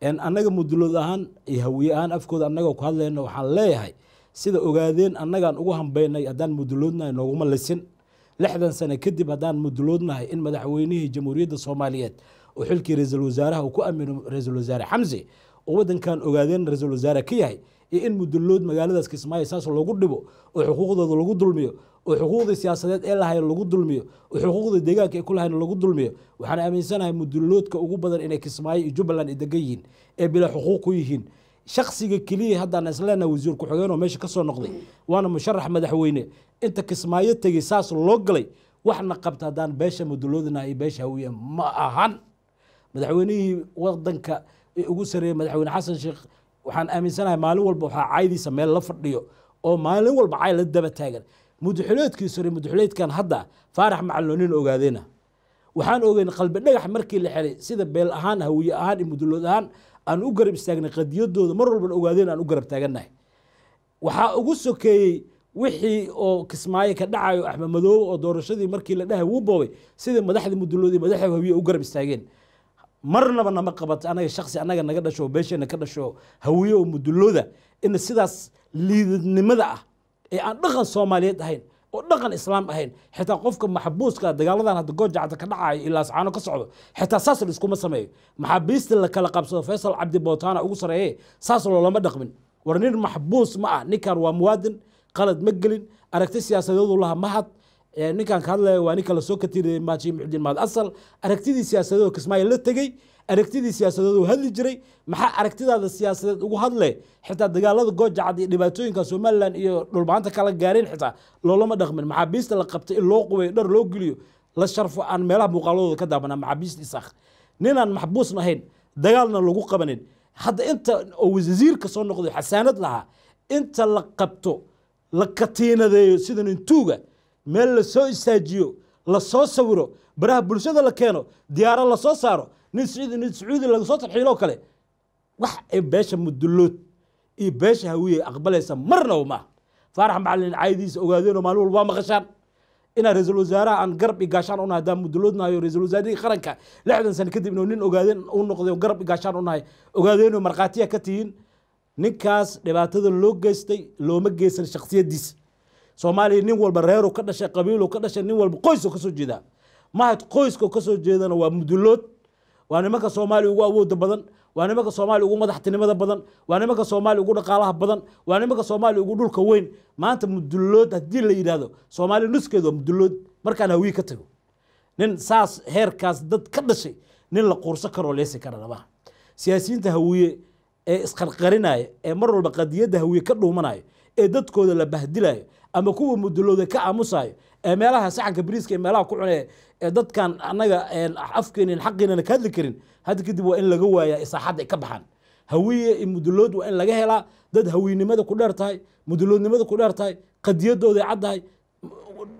annaga mudulood ahaan iyo hawiye ahaan afkooda annaga ku hadlayna waxaan leeyahay sida ogaadeen annagaan ugu hambeynay haddaan muduloodnahay nooguma lisin lixdan sane kadib haddaan muduloodnahay in madaxweynihii jamhuuriyadda soomaaliyeed oo xilkii ra-iisul wasaaraha uu ku aamino ra-iisul wasaare xamse oo waddankan ogaadeen ra iisal wasaare ka yahay iyo in mudalood magaaladaas kismaayo saas lagu dhibo oo xuquuqdooda lagu dulmiyo oo xuquuqdii siyaasadeed ee lahay lagu dulmiyo oo xuquuqdii deegaanka ee ku lahayna lagu dulmiyo waxaan aaminsanahay mudaloodka ugu badan inay kismaayo iyo jubbaland ay degan yihiin ee bilaa xuquuq ku yihiin shaksiga keliya haddaan isleenaha wasiir ku-xigeenoo meesha ka noqday waana musharax madaxweyne inta kismaayo tegey saas loo galay waxna qabta haddaan beesha mudaloodana iyo beesha hawiya ma ahan madaxweynihii wadanka ugu sareeyey madaxweyne xasan sheekh waxaan aaminsanahay maalin walba waxaa caydiisa meel la fadhiyo oo maalin walba cay la daba taagan mudaxuleedkiis hore mudaxuleedkan hadda faarax macaloonin ogaadeena waxaan ogeyn qalbi markii la xelay sida beel ahaan hawiye ahaan iyo mudulood ahaan aan u garab istaagnay qadiyadooda mar walban ogaadeen aan u garab taagannahay waxaa ugu sokeeyey wixii oo kismaayo ka dhacayo axmed madoobe oo doorashadii markii la dhahay wuu boobay sida madaxda mudulood iyo madaxda hawiye u garab istaageen marnaba nama qabato anaga shaqsi anaga naga dhasho beesheena ka dhasho hawiyo oo mudulooda in sidaas liidadnimada ah ee aan dhaqan soomaaliyeed ahayn oo dhaqan islaam ahayn xitaa qofka maxbuuska dagaaladan hadda goojacta ka dhacayo ilaa sacaano ka socdo xitaa saas la iskuma sameeyo maxaabiista la kala qabsado faysal cabdi bootaana ugu sareeye saas loolama dhaqmin war nin maxbuus ma ah ninkan waa muwaadin qalad ma gelin aragti siyaasadeedu laha mahad ninkan ka hadlaya waa ninka lasoo katiriday maaji muxudiin maad asal aragtidii siyaasadeed kismaayo la tegey aragtidii siyaasadeed hadli jiray maxaa aragtidaada siyaasadeed ugu hadle xitaa dagaalada goojacad iyo dhibaatooyinka somalilan iyo dhulbaanta kala gaareen xitaa loolama dhaqmin maxaabiista la qabtay in loo qubayo dhar loo geliyo la sharfo aan meelaha muuqaaladooda ka daabana maxaabiista isaakh ninaan maxbuusna ahayn dagaalna lagu qabanin hadda inta oo wasiirka soo noqday xasaanad lahaa inta la qabto la katiinadeeyo sidan intuuga meel lasoo istaajiyo lasoo sawiro baraha bulshada la keeno diyaaro lasoo saaro nin nin sacuudi laga soo tarxiiloo kale wax ay beesha mudulood iyo beesha hawiye aqbalaysa marnaba maaha faarax macalin caydiisa ogaadeenoo maalin walba waa maqashaan inaan ra-iisul wasaaraha aan garab igaashaan unahay haddaan mudulloodnahayo ra-isul wasaarihii qaranka lixdan sano kadib inuu nin ogaadeen u noqday oo garab igaashaan unahay ogaadeenoo markhaatiya ka tihiin ninkaas dhibaatada loo geystay looma geysan shaksiyadiisa soomaaliya nin walba reeru ka dhashay qabiilu ka dhashay nin walba qoysu kasoo jeedaa mahad qoyska kasoo jeedana waa mudulood waa nimanka soomaaliya ugu awooda badan waa nimanka soomaaliya ugu madaxtinimada badan waa nimanka soomaaliya ugu dhaqaalaha badan waa nimanka soomaaliya ugu dhulka weyn maanta mudulood haddii la yidhaahdo soomaaliya nuskeeda waa mudulood markaan hawii ka tago nin saas heerkaas dad ka dhashay nin la quursan karoo leesi kara lamaha siyaasiyiinta hawiye ee isqarqarinaya ee mar walba qadiyadda hawiye ka dhuumanaya ee dadkooda la bahdilayo ama kuwa mudulooda ka aamusayo ee meelaha saxanka briiska ee meelaha ku cune ee dadkan anaga afkeenin xaqeenana ka hadli karin hadda kadib waa in laga waayaa isaaxadda ay ka baxaan hawiye iyo mudulood waa in laga helaa dad hawiynimada ku dheer tahay muduloodnimada ku dheer tahay qadiyadooday caddahay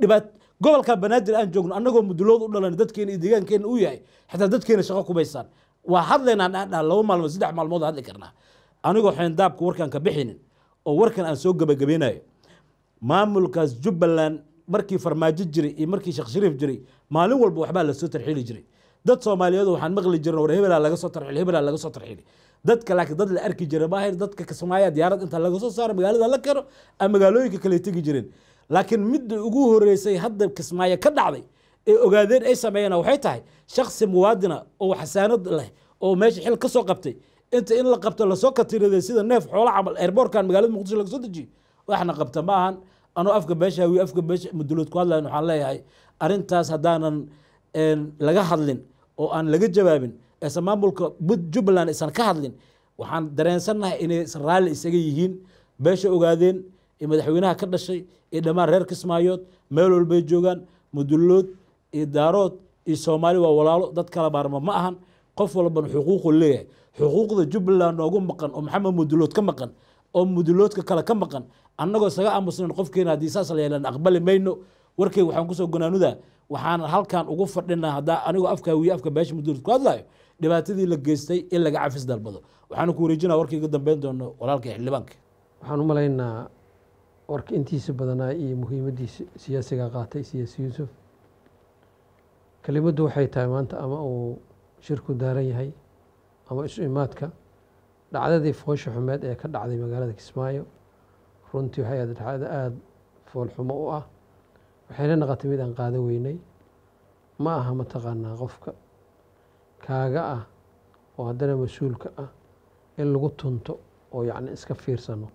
dhibaat gobolka banaadir aan joogno annagoo mudulood u dhalan dadkeena iyo deegaankeena uu yahay xataa dadkeena shaqo kubaysaan waa hadlaynaa dhaadhaa laba maalmood saddex maalmood hadli karnaa anigoo xeendaabka warkaan ka bixinin oo warkan aan soo gabagabeynayo maamulkaas jubbaland markii farmaajo jiray iyo markii sheekh shariif jiray maalin walba waxbaa lasoo tarxiili jiray dad soomaaliyeed waxaan maqli jirna war hebelaa laga soo tarxiili hebelaa laga soo tarxiili dadka laakiin dad la arki jiray maahir dadka kasmaayaa diyaarad inta laga soo saaro magaalada la keeno ama magaalooyinka kale tegi jireen laakiin midda ugu horeysay hadda kismaayo ka dhacday ee ogaadeen ay sameeyeen waxay tahay shaksi muwaadina oo xasaanad leh oo meesha xil ka soo qabtay inta in la qabto lasoo katiriday sida neef xoola camal eerboorkan magaalada muqdisho laga soo dejiyo waxna qabta ma ahan anuu afka beeshaawiyo afka beesha mudulood ku hadlayn waxaan leeyahay arrintaas haddaanan laga hadlin oo aan laga jawaabin eesan maamulka jubbaland aysan ka hadlin waxaan dareensannahay inaysan raalli isaga yihiin beesha ogaadeen ee madaxweynaha ka dhashay iyo dhammaan reer kismaayood meel walbay joogaan mudulood iyo daarood iyo soomaali waa walaalo dad kala baarma ma ahan qof walban xuquuqu leeyahay xuquuqda jubbaland noogu maqan oo maxamed mudulood ka maqan oo muduloodka kale ka maqan annagoo isaga aamusnan qofkeena haddii saas la yeelan aqbali mayno warkeyga waxaan kusoo gonaanudaa waxaan halkan ugu fadhinaa haddaa anigoo afkaa wiiyo afka beesha mudurid ku hadlayo dhibaatadii la geystay in laga cafis dalbado waxaanu ku wareejinaa warkii uga dambeyn doono walaalka xildhibaanka waxaan u malaynaa warka intiisa badanaa iyo muhiimadii siyaasiga qaatay siyaasi yuusuf kelimaddu waxay tahay maanta ama uu shirku daaran yahay ama isu imaadka dhacdadii foosha xumeed ee ka dhacday magaalada kismaayo runtii waxay ahayd adxaada aada foolxumo u ah waxayna naqatay mid aan qaado weynay ma aha mataqaanaa qofka kaaga ah oo haddana mas-uulka ah in lagu tunto oo yacni iska fiirsano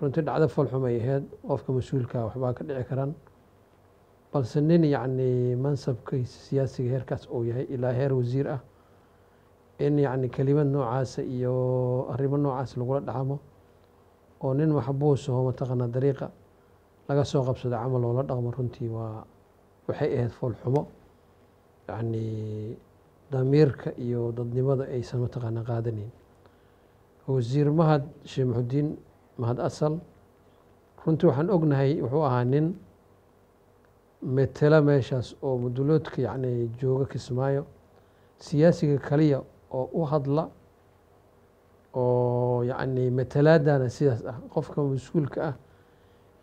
runtii dhacdo foolxumo ay ahayd qofka mas-uulkaa ah waxbaa ka dhici karaan balse nin yacnii mansabkiisa siyaasiga heerkaas uu yahay ilaa heer wasiir ah in yacni kelimad noocaasa iyo arrimo noocaas lagula dhacamo oo nin maxbuus aho mataqaanaa dariiqa laga soo qabsado camal oo la dhaqmo runtii waa waxay ahayd foolxumo yacnii damiirka iyo dadnimada aysan mataqaanaa qaadaneyn wasiir mahad sheekh muxudiin mahad asal runtii waxaan ognahay wuxuu ahaa nin metela meeshaas oo muduloodka yacni jooga kismaayo siyaasiga kaliya oo u hadla yacni matalaadana sidaas ah qofka mas-uulka ah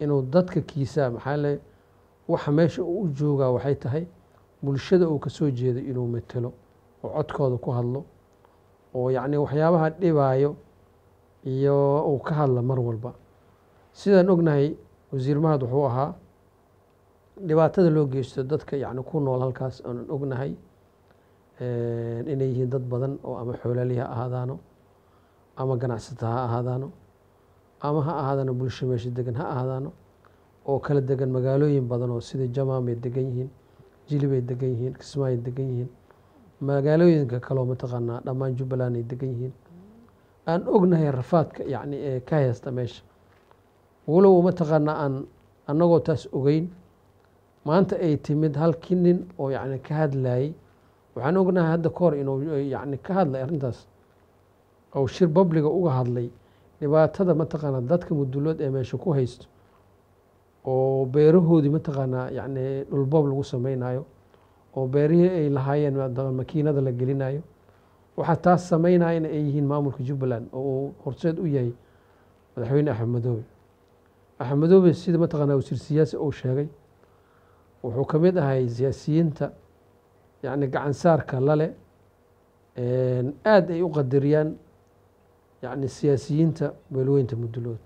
inuu dadka kiisaa maxaa waxa meesha uu joogaa waxay tahay bulshada uu kasoo jeedo inuu matelo oo codkooda ku hadlo oo yacni waxyaabaha dhibaayo iyo uu ka hadlo mar walba sidaan ognahay wasiirmahad wuxuu ahaa dhibaatada loo geysto dadka yacni ku nool halkaas aanan ognahay eh, inay yihiin dad badan oo ama xoolaliha ahaadaano ama ganacsato ha ahaadaano ama ha ahaadana bulsho meesha degan ha ahaadaano oo kala degan magaalooyin badanoo sida jamaam degan yihiin jilibay degan yihiin kismaayoy degan yihiin magaalooyinka kaloo mataqaanaa dhammaan jubbaland degan yihiin aan ognahay rafaadka yacni ee ka haysta meesha walow mataqaanaa aan annagoo taas ogeyn maanta ay timid halkii nin oo yacni ka hadlaayey waxaan ognahay hadda kahor inuu yacni ka hadlay arrintaas ou shir babliga uga hadlay dhibaatada mataqaanaa dadka mudulood ee meesha ku haysto oo beerahoodii mataqaanaa yani dhulboob lagu sameynayo oo beerihii ay lahaayeen makiinada la gelinayo waxaa taas sameynayana ay yihiin maamulka jubbaland oo uu horseed u yahay madaxweyne axmed axmedoobe sida mataqaana wasiir siyaasi uu sheegay wuxuu ka mid ahay siyaasiyiinta yani gacansaarka lale aada ay u qadariyaan yani siyaasiyiinta beelweynta mudulood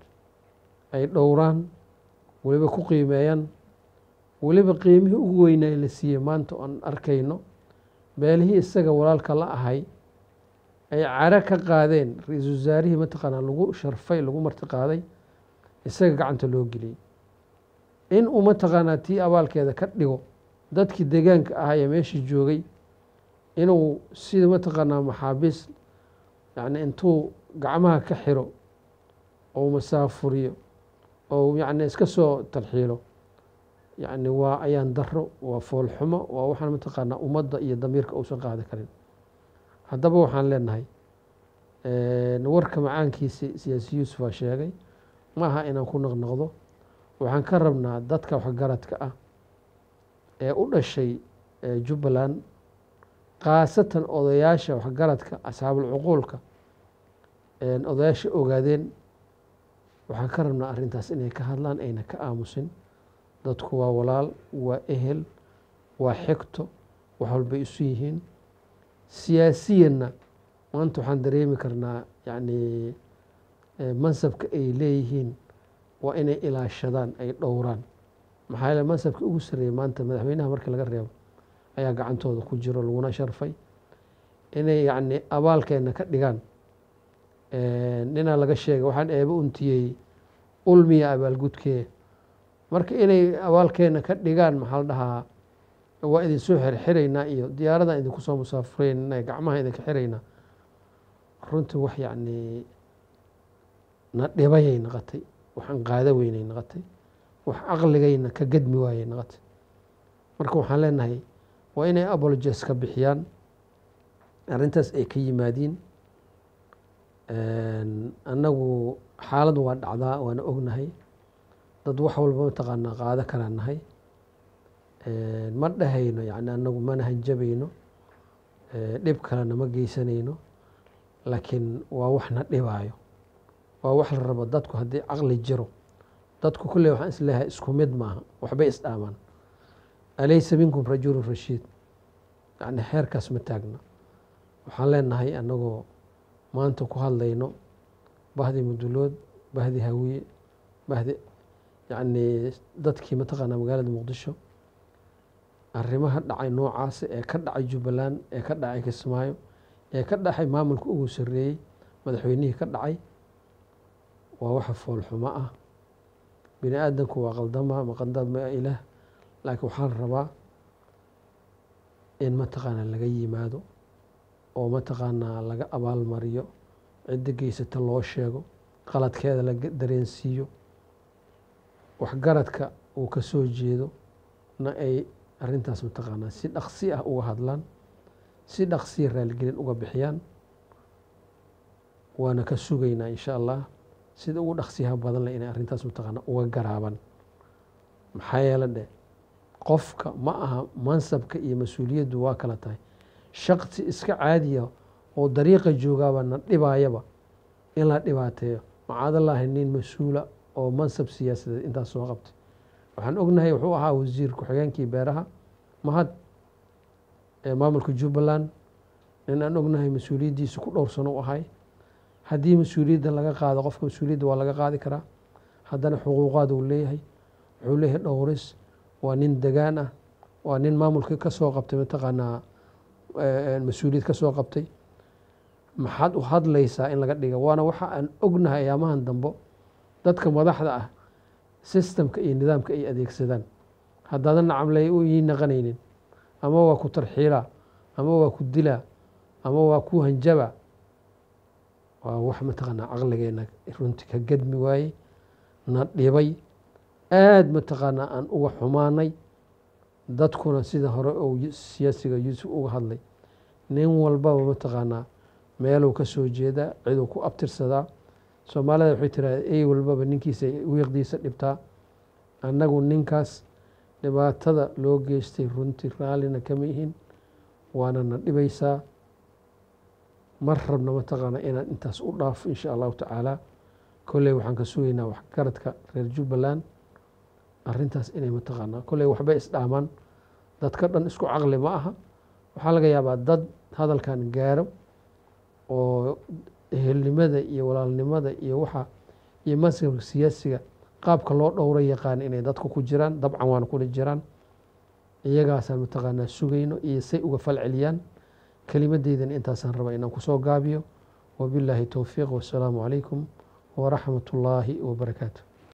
ay dhowraan weliba ku qiimeeyaan weliba qiimihii ugu weynaa la siiyey maanta oan arkayno meelihii isaga walaalka la ahay ay cara ka qaadeen ra-iisul wasaarihii mataqaanaa lagu sharfay lagu marti qaaday isaga gacanta loo geliyey in uu mataqaanaa tii abaalkeeda ka dhigo dadkii deegaanka ahaa ee meesha joogay inuu sida mataqaanaa maxaabiis yacni intuu gacmaha ka xiro oo masaafuriyo oo yani iska soo talxiilo yani waa ayaan daro waa foolxumo waa waxaan mataqaanaa ummadda iyo damiirka uusan qaadi karin haddaba waxaan leenahay warka macaankiisi siyaasi yuusuf aa sheegay ma aha inaan ku noqnoqdo waxaan ka rabnaa dadka waxgaradka ah ee u dhashay jubbaland khaasatan odayaasha waxgaradka asxaabulcuquulka odayaasha ogaadeen waxaan ka rabnaa arintaas inay ka hadlaan ayna ka aamusin dadku waa walaal waa ehel waa xigto wax walbay isu yihiin siyaasiyanna maanta waxaan dareemi karnaa yacnii eh, mansabka ay leeyihiin waa inay ilaashadaan ay dhowraan maxaa yeele mansabka ugu sarreeya maanta madaxweynaha markii laga reebo ayaa gacantooda ku jiro laguna sharfay inay yacni abaalkeenna ka dhigaan ninaa laga sheegay waxaan eebe untiyey ulmiya abaalgudkee marka inay abaalkeena ka dhigaan maxaa la dhahaa waa idinsoo xirxiraynaa iyo diyaaradan idinku soo musaafureyna gacmaha idinka xiraynaa runtii wax yacnii na dhibayay noqotay waxaan qaada weynay noqotay wax caqligayna ka gadmi waayay noqotay marka waxaan leenahay waa inay abolojeska bixiyaan arrintaas ay ka yimaadiin annagu xaaladu waa dhacdaa waana ognahay dad wax walba mataqaanaa qaado karaa nahay ma dhahayno yani anagu mana hanjabayno dhib kalena ma geysanayno laakiin waa waxna dhibaayo waa wax la rabo dadku haddii caqli jiro dadku kulley waxaan isleeyahay isku mid maaha waxbay isdhaamaan alaysa minkum rajulu rashiid yani xeerkaas ma taagna waxaan leenahay annagoo maanta ku hadlayno bahdi mudulood bahdi hawiye bahdi yacnii dadkii mataqaana magaalada muqdisho arrimaha dhacay noocaasi ee ka dhacay jubbaland ee ka dhacay kismaayo ee ka dhacay maamulka ugu sarreeyey madaxweynihii ka dhacay waa waxa foolxumo ah bini aadamku waa qaldama maqandama ilaah laakiin waxaan rabaa in mataqaanaa laga yimaado oo mataqaanaa laga abaalmariyo cidda geysata loo sheego qaladkeeda la dareensiiyo waxgaradka uu ka soo jeedo na ay arintaas mataqaanaa si dhaqsi ah uga hadlaan si dhaqsiya raaligelin uga bixiyaan waana ka sugaynaa insha allah sida ugu dhaqsiyaha badan leh inay arrintaas mataqaana uga garaabaan maxaa yeela dheh qofka ma aha mansabka iyo mas-uuliyaddu waa kala tahay shaqsi iska caadiya oo dariiqa joogaaba na dhibaayaba in la dhibaateeyo macaadallaahi nin mas-uula oo mansab siyaasadeed intaas soo qabtay waxaan ognahay wuxuu ahaa wasiir ku-xigeenkii beeraha mahad ee maamulka jubbaland nin aan ognahay mas-uuliyaddiisa ku dhowr u ahay haddii mas-uuliyadda laga qaado qofka mas-uuliyadda waa laga qaadi karaa haddana xuquuqaad uu leeyahay wuxuu leeyahay dhowris waa nin degaan ah waa nin maamulka ka soo qabtay mataqaanaa mas-uuliyad ka soo qabtay maxaad u hadlaysaa in laga dhiga waana waxa aan ognahay ayaamahan dambo dadka madaxda ah sistemka iyo nidaamka ay adeegsadaan haddaadan nacamle ii naqanaynin ama waa ku tarxiilaa ama waa ku dilaa ama waa ku hanjaba waa wax mataqaanaa caqligeena runtii ka gedmi waayey na dhibay aada mataqaanaa aan uga xumaanay dadkuna sida hore oo siyaasiga yuusuf uga hadlay nin walbaba mataqaanaa meeluu kasoo jeedaa ciduu ku abtirsadaa soomaalida waxay tiraha ey walbaba ninkiisa wiiqdiisa dhibtaa annagu ninkaas dhibaatada loo geystay runtii raallina kama ihin waana na dhibaysaa mar rabna mataqaanaa inaan intaas u dhaafo insha allahu tacaala kolley waxaan ka sugaynaa waxgaradka reer jubbaland arintaas inay mataqaanaa kolley waxbay isdhaamaan dadka dhan isku caqli ma aha waxaa laga yaabaa dad hadalkan gaaro oo ehelnimada iyo walaalnimada iyo waxa iyo masirka siyaasiga qaabka loo dhowro yaqaan inay dadku ku jiraan dabcan waana kula jiraan iyagaasaan mataqaanaa sugayno iyo say uga fal celiyaan kelimadeydan intaasaan raba inaan kusoo gaabiyo wabillaahi towfiiq wassalaamu calaykum waraxmat ullaahi wabarakaatu